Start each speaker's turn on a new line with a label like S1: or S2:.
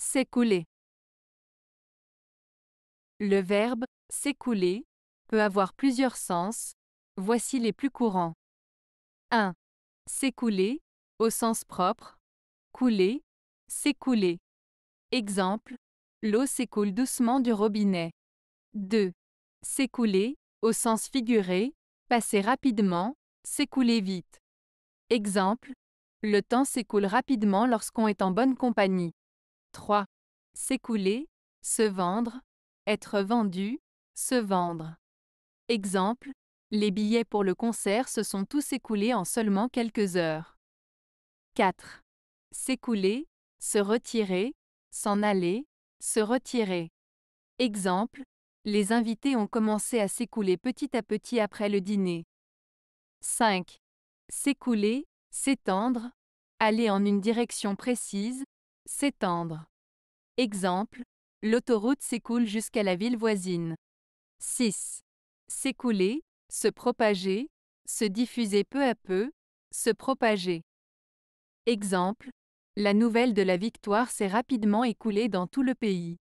S1: S'écouler. Le verbe s'écouler peut avoir plusieurs sens, voici les plus courants. 1. S'écouler, au sens propre, couler, s'écouler. Exemple, l'eau s'écoule doucement du robinet. 2. S'écouler, au sens figuré, passer rapidement, s'écouler vite. Exemple, le temps s'écoule rapidement lorsqu'on est en bonne compagnie. 3. S'écouler, se vendre, être vendu, se vendre. Exemple, les billets pour le concert se sont tous écoulés en seulement quelques heures. 4. S'écouler, se retirer, s'en aller, se retirer. Exemple, les invités ont commencé à s'écouler petit à petit après le dîner. 5. S'écouler, s'étendre, aller en une direction précise, S'étendre. Exemple, l'autoroute s'écoule jusqu'à la ville voisine. 6. S'écouler, se propager, se diffuser peu à peu, se propager. Exemple, la nouvelle de la victoire s'est rapidement écoulée dans tout le pays.